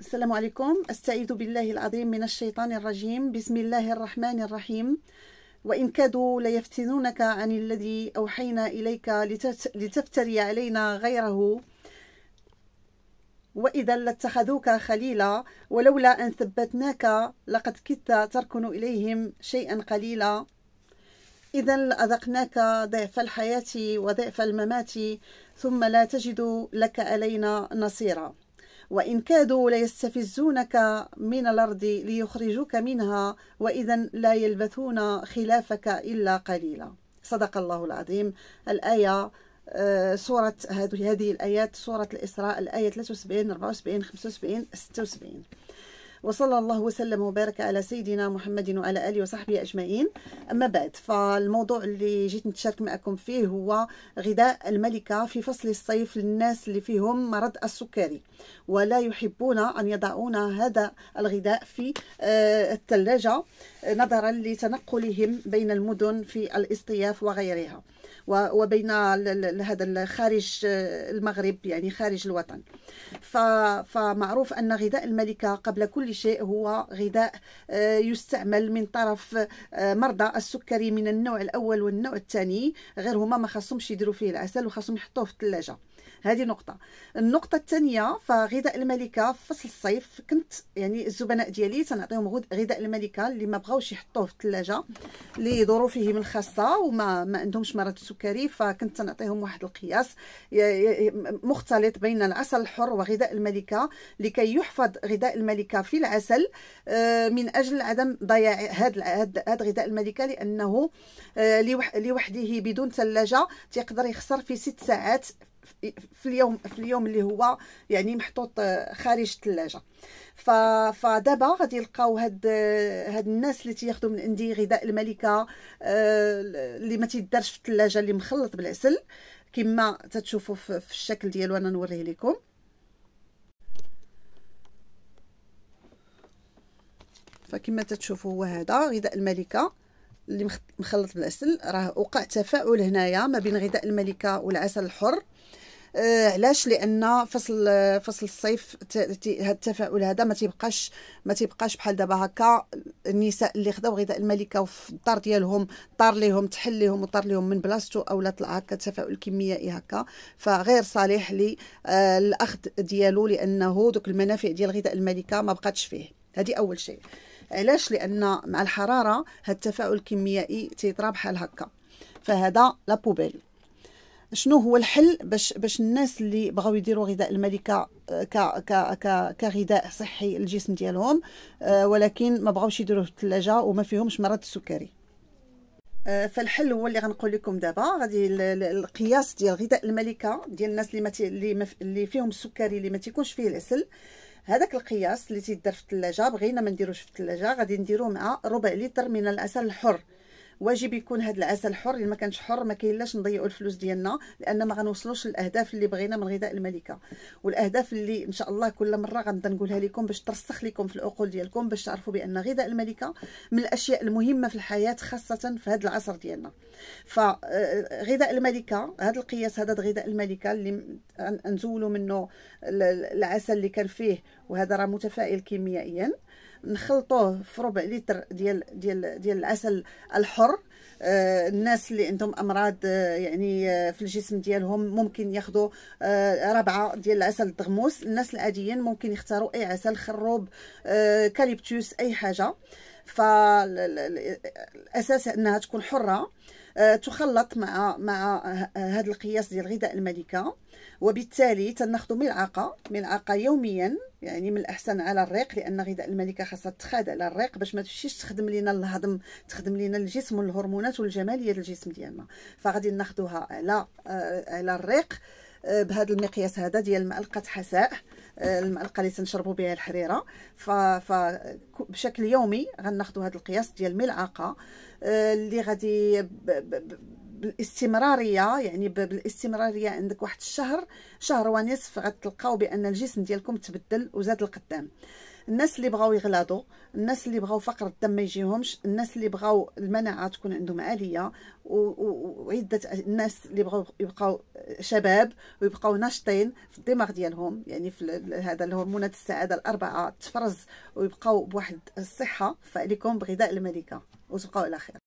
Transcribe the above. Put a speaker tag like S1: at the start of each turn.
S1: السلام عليكم استعيذ بالله العظيم من الشيطان الرجيم بسم الله الرحمن الرحيم وإن كادوا ليفتنونك عن الذي أوحينا إليك لتفتري علينا غيره وإذا لاتخذوك خليلا ولولا أن ثبتناك لقد كدت تركن إليهم شيئا قليلا إذا لأذقناك ضعف الحياة وضعف الممات ثم لا تجد لك علينا نصيرا وإن كادوا ليستفزونك من الأرض ليخرجوك منها وإذا لا يلبثون خلافك إلا قليلا صدق الله العظيم الآية آه، سورة هذه الآيات سورة الإسراء الآية 73 74 75 76 وصلى الله وسلم وبارك على سيدنا محمد وعلى اله وصحبه اجمعين اما بعد فالموضوع اللي جيت نتشارك معكم فيه هو غذاء الملكه في فصل الصيف للناس اللي فيهم مرض السكري ولا يحبون ان يضعون هذا الغذاء في آه، الثلاجه نظرا لتنقلهم بين المدن في الاصطياف وغيرها وبين هذا خارج آه، المغرب يعني خارج الوطن فمعروف ان غذاء الملكه قبل كل شيء هو غذاء آه، يستعمل من طرف آه، مرضى السكري من النوع الاول والنوع الثاني غير هما ما خاصهمش يديروا فيه العسل وخاصهم يحطوه في الثلاجه هذه نقطه النقطه الثانيه فغذاء الملكه في فصل الصيف كنت يعني الزبناء ديالي تنعطيهم غذاء الملكه اللي ما بغاوش يحطوه في الثلاجه لظروفهم الخاصه وما ما عندهمش مرض السكري فكنت تنعطيهم واحد القياس مختلط بين العسل الحر وغذاء الملكه لكي يحفظ غذاء الملكه في في العسل آه، من اجل عدم ضياع هذا هذا غذاء الملكه لانه آه، لوحده بدون ثلاجه تيقدر يخسر في ست ساعات في اليوم في اليوم اللي هو يعني محطوط آه، خارج الثلاجه فدابا غادي يلقاو هاد هاد الناس اللي تياخذوا من عندي غذاء الملكه اللي ما تيدارش في الثلاجه اللي مخلط بالعسل كما تتشوفوا في الشكل ديالو انا نوريه لكم فكما تتشوفوا هو هذا غذاء الملكه اللي مخلط بالعسل راه وقع تفاؤل هنايا ما بين غذاء الملكه والعسل الحر آه علاش لان فصل فصل الصيف هذا التفاؤل هذا ما تيبقاش ما تيبقاش بحال دابا هكا النساء اللي خداو غذاء الملكه وفي الدار ديالهم طار ليهم تحل ليهم وطار ليهم من بلاصتو اولا طلع هكا تفاؤل كيميائي هكا فغير صالح آه، للاخذ ديالو لانه دوك المنافع ديال غذاء الملكه ما بقاتش فيه هذه اول شيء علاش آه، لان مع الحراره هاد التفاعل الكيميائي تيطرا بحال هكا فهذا لا بوبيل شنو هو الحل باش باش الناس اللي بغاو يديروا غذاء الملكه آه، ك ك ك كغذاء صحي للجسم ديالهم آه، ولكن ما بغاوش يديروه في الثلاجه وما فيهمش مرض السكري فالحل هو اللي غنقول لكم دابا غادي القياس ديال غذاء الملكه ديال الناس اللي ما اللي فيهم السكري اللي ما تيكونش فيه العسل هذاك القياس اللي تيدار في الثلاجه بغينا ما نديروش في الثلاجه غادي نديروه مع ربع لتر من العسل الحر واجب يكون هذا العسل حر اللي يعني ما كانش حر ما كاينلاش نضيعوا الفلوس ديالنا لان ما غنوصلوش للاهداف اللي بغينا من غذاء الملكه والاهداف اللي ان شاء الله كل مره غنبدا نقولها لكم باش ترسخ لكم في العقول ديالكم باش تعرفوا بان غذاء الملكه من الاشياء المهمه في الحياه خاصه في هذا العصر ديالنا فغذاء آه، الملكه هذا القياس هذا غذاء الملكه اللي نزولوا منه العسل اللي كان فيه وهذا راه متفائل كيميائيا نخلطوه في ربع لتر ديال ديال ديال العسل الحر آه، الناس اللي عندهم امراض آه، يعني آه، في الجسم ديالهم ممكن ياخذوا ربعه ديال العسل الدغموس الناس العاديين ممكن يختاروا اي عسل خروب كاليبتوس اي حاجه فالاساس انها تكون حره آه، تخلط مع مع هذا القياس ديال غذاء الملكه وبالتالي تناخذ ملعقه ملعقه يوميا يعني من الاحسن على الريق لان غذاء الملكه خاصها تخاد على الريق باش ما تمشيش تخدم لينا الهضم تخدم لينا الجسم والهرمونات والجماليه ديال الجسم ديالنا فغادي ناخذوها على آه، على الريق آه، بهذا المقياس هذا ديال معلقه حساء آه، المعلقه اللي تنشربوا بها الحريره ف بشكل يومي غناخذوا هذا القياس ديال ملعقه آه، اللي غادي بالاستمراريه يعني بالاستمراريه عندك واحد الشهر شهر ونصف غتلقاو بان الجسم ديالكم تبدل وزاد القدام الناس اللي بغاو يغلاضوا الناس اللي بغاو فقر الدم ما يجيهمش الناس اللي بغاو المناعه تكون عندهم عاليه وعده الناس اللي بغاو يبقاو شباب ويبقاو ناشطين في الدماغ ديالهم يعني في هذا الهرمونات السعاده الاربعه تفرز ويبقاو بواحد الصحه فعليكم بغذاء الملكه وتبقاو على خير